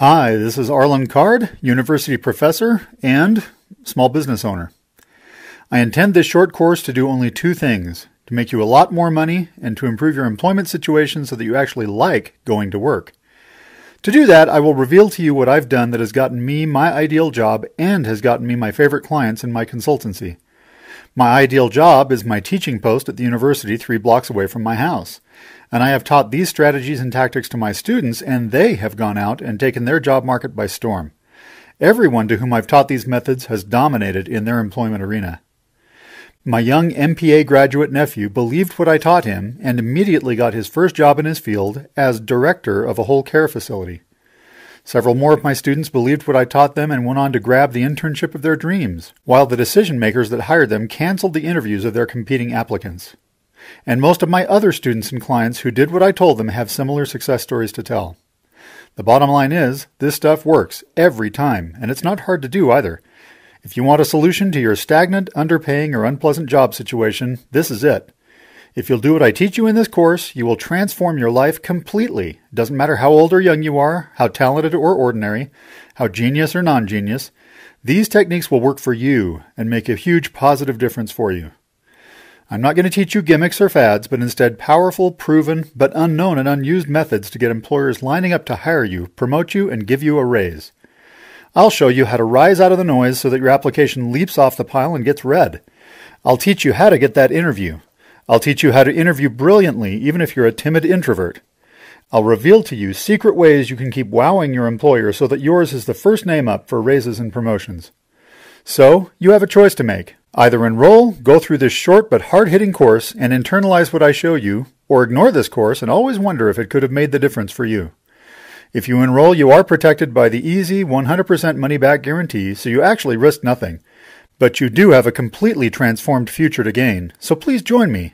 Hi, this is Arlen Card, University Professor and Small Business Owner. I intend this short course to do only two things to make you a lot more money and to improve your employment situation so that you actually like going to work. To do that, I will reveal to you what I've done that has gotten me my ideal job and has gotten me my favorite clients in my consultancy. My ideal job is my teaching post at the university three blocks away from my house. And I have taught these strategies and tactics to my students, and they have gone out and taken their job market by storm. Everyone to whom I've taught these methods has dominated in their employment arena. My young MPA graduate nephew believed what I taught him and immediately got his first job in his field as director of a whole care facility. Several more of my students believed what I taught them and went on to grab the internship of their dreams, while the decision makers that hired them canceled the interviews of their competing applicants. And most of my other students and clients who did what I told them have similar success stories to tell. The bottom line is, this stuff works every time, and it's not hard to do either. If you want a solution to your stagnant, underpaying, or unpleasant job situation, this is it. If you'll do what I teach you in this course, you will transform your life completely. It doesn't matter how old or young you are, how talented or ordinary, how genius or non genius, these techniques will work for you and make a huge positive difference for you. I'm not going to teach you gimmicks or fads, but instead powerful, proven, but unknown and unused methods to get employers lining up to hire you, promote you, and give you a raise. I'll show you how to rise out of the noise so that your application leaps off the pile and gets read. I'll teach you how to get that interview, I'll teach you how to interview brilliantly, even if you're a timid introvert. I'll reveal to you secret ways you can keep wowing your employer so that yours is the first name up for raises and promotions. So, you have a choice to make. Either enroll, go through this short but hard hitting course, and internalize what I show you, or ignore this course and always wonder if it could have made the difference for you. If you enroll, you are protected by the easy 100% money back guarantee, so you actually risk nothing. But you do have a completely transformed future to gain, so please join me.